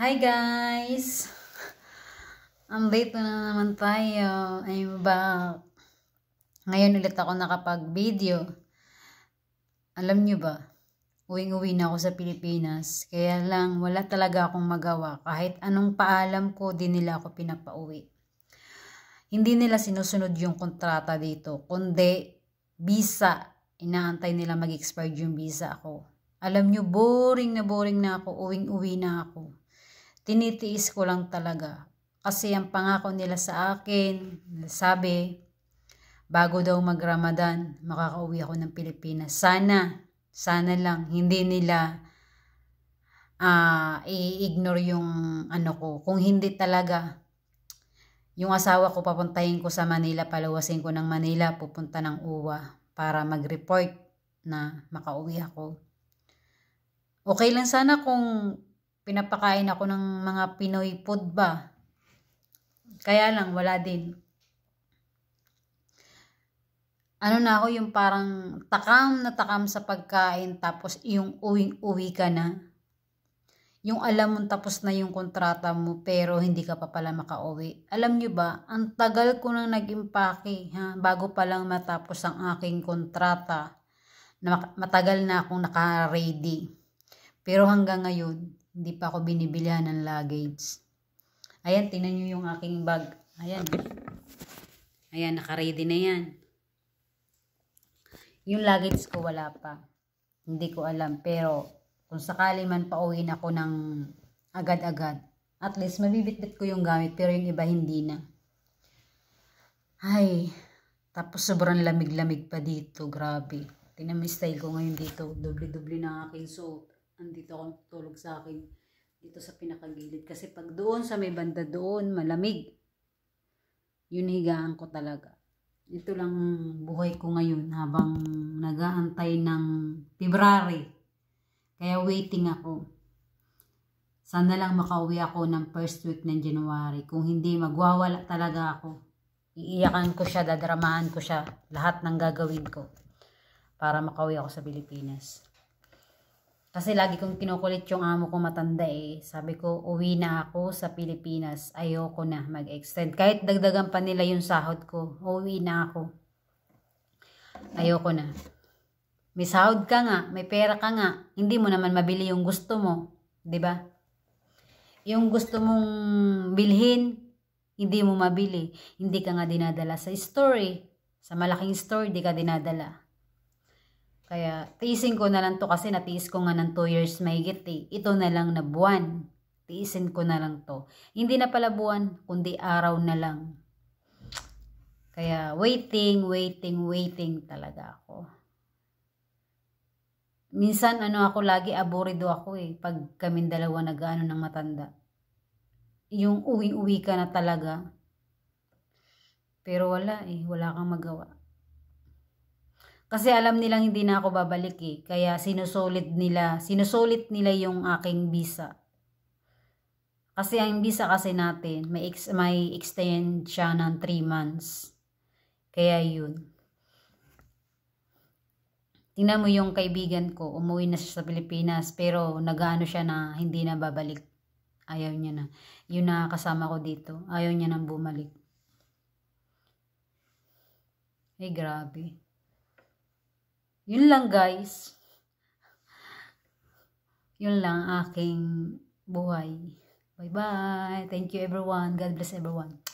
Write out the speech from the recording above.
Hi guys! Andito na naman tayo. I'm back. Ngayon ulit ako nakapag-video. Alam nyo ba, uwing-uwi na ako sa Pilipinas. Kaya lang, wala talaga akong magawa. Kahit anong paalam ko, di nila ako pinapauwi. Hindi nila sinusunod yung kontrata dito, kundi visa. Inaantay nila mag-expire yung visa ko. Alam nyo, boring na boring na ako. Uwing-uwi na ako tinitiis ko lang talaga. Kasi ang pangako nila sa akin, sabi, bago daw mag-Ramadan, makakauwi ako ng Pilipinas. Sana, sana lang, hindi nila uh, i-ignore yung ano ko. Kung hindi talaga, yung asawa ko papuntahin ko sa Manila, palawasin ko ng Manila, pupunta ng UWA para mag-report na makauwi ako. Okay lang sana kung pinapakain ako ng mga Pinoy food ba. Kaya lang, wala din. Ano na ako yung parang takam na takam sa pagkain tapos yung uwing-uwi ka na. Yung alam mo tapos na yung kontrata mo pero hindi ka pa pala makauwi. Alam nyo ba, ang tagal ko nang nag-impake ha, bago pa lang matapos ang aking kontrata na matagal na akong naka-ready. Pero hanggang ngayon, hindi pa ako binibilihan ng luggage. Ayan, tingnan nyo yung aking bag. Ayan. Ayan, nakaready na yan. Yung luggage ko wala pa. Hindi ko alam. Pero, kung sakali man pauwi na ako ng agad-agad, at least mabibitbit ko yung gamit pero yung iba hindi na. Ay, tapos sobrang lamig-lamig pa dito. Grabe. Tingnan mo style ko ngayon dito. Doble-doble na aking suot andito ako tulog sa akin dito sa pinakagilid. Kasi pag doon sa may banda doon, malamig. Yun higaan ko talaga. Ito lang buhay ko ngayon habang nagaantay ng February. Kaya waiting ako. Sana lang makauwi ako ng first week ng January. Kung hindi, magwawala talaga ako. Iiyakan ko siya, dadramahan ko siya, lahat ng gagawin ko para makauwi ako sa Pilipinas. Kasi lagi kong kinukulit yung amo ko matanda eh. Sabi ko, uwi na ako sa Pilipinas. Ayoko na mag-extend. Kahit dagdagan pa nila yung sahod ko, uwi na ako. Ayoko na. May sahod ka nga, may pera ka nga. Hindi mo naman mabili yung gusto mo. ba? Diba? Yung gusto mong bilhin, hindi mo mabili. Hindi ka nga dinadala sa store eh. Sa malaking store, di ka dinadala. Kaya, tiisin ko na lang to kasi natiis ko nga ng 2 years mahigit eh. Ito na lang na buwan. Tiisin ko na lang to. Hindi na pala buwan, kundi araw na lang. Kaya, waiting, waiting, waiting talaga ako. Minsan, ano ako, lagi aburido ako eh. Pag kami dalawa nag-ano ng matanda. Yung uwi-uwi ka na talaga. Pero wala eh, wala kang magawa. Kasi alam nilang hindi na ako babalik eh. Kaya sinusulit nila, sinusulit nila yung aking visa. Kasi ang visa kasi natin, may, ex may extend siya ng 3 months. Kaya yun. Tingnan mo yung kaibigan ko, umuwi na siya sa Pilipinas, pero nagaano siya na hindi na babalik. Ayaw niya na. Yun na kasama ko dito. Ayaw niya nang bumalik. Eh, grabe. Yun lang guys. Yun lang aking buhay. Bye-bye. Thank you everyone. God bless everyone.